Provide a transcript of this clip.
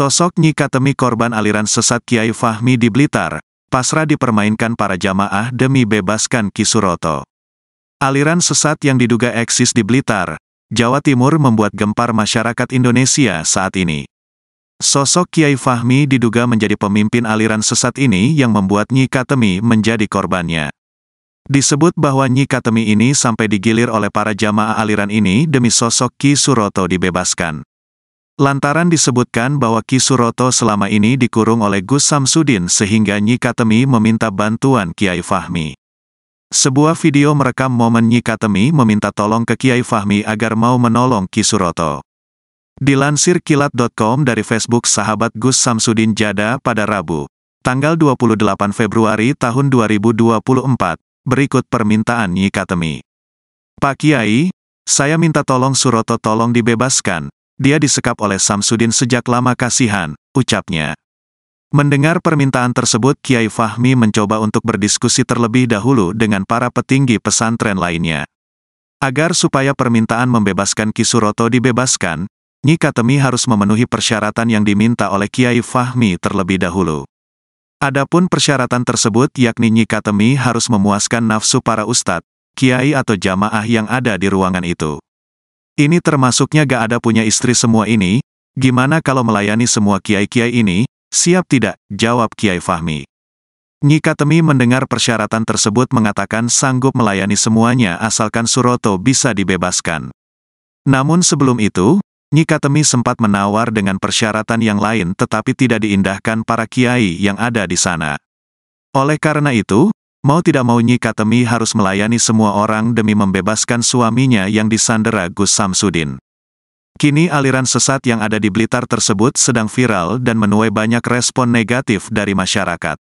Sosok Nyi Katemi korban aliran sesat Kiai Fahmi di Blitar, pasrah dipermainkan para jamaah demi bebaskan Kisuroto. Aliran sesat yang diduga eksis di Blitar, Jawa Timur membuat gempar masyarakat Indonesia saat ini. Sosok Kiai Fahmi diduga menjadi pemimpin aliran sesat ini yang membuat Nyi Katemi menjadi korbannya. Disebut bahwa Nyi Katemi ini sampai digilir oleh para jamaah aliran ini demi sosok Kisuroto dibebaskan. Lantaran disebutkan bahwa Kisuroto selama ini dikurung oleh Gus Samsudin sehingga Nyi Katemi meminta bantuan Kiai Fahmi. Sebuah video merekam momen Nyi Katemi meminta tolong ke Kiai Fahmi agar mau menolong Kisuroto. Dilansir kilat.com dari Facebook sahabat Gus Samsudin Jada pada Rabu, tanggal 28 Februari tahun 2024, berikut permintaan Nyi Katemi. Pak Kiai, saya minta tolong Suroto tolong dibebaskan, dia disekap oleh Samsudin sejak lama kasihan, ucapnya. Mendengar permintaan tersebut Kiai Fahmi mencoba untuk berdiskusi terlebih dahulu dengan para petinggi pesantren lainnya. Agar supaya permintaan membebaskan Kisuroto dibebaskan, Nyi Katemi harus memenuhi persyaratan yang diminta oleh Kiai Fahmi terlebih dahulu. Adapun persyaratan tersebut yakni Nyi Katemi harus memuaskan nafsu para ustadz, kiai atau jamaah yang ada di ruangan itu. Ini termasuknya gak ada punya istri semua ini, gimana kalau melayani semua kiai-kiai ini, siap tidak, jawab Kiai Fahmi. Nyikatemi mendengar persyaratan tersebut mengatakan sanggup melayani semuanya asalkan Suroto bisa dibebaskan. Namun sebelum itu, Nyikatemi sempat menawar dengan persyaratan yang lain tetapi tidak diindahkan para kiai yang ada di sana. Oleh karena itu, Mau tidak mau Nyi Katemi harus melayani semua orang demi membebaskan suaminya yang disandera Gus Samsudin. Kini aliran sesat yang ada di Blitar tersebut sedang viral dan menuai banyak respon negatif dari masyarakat.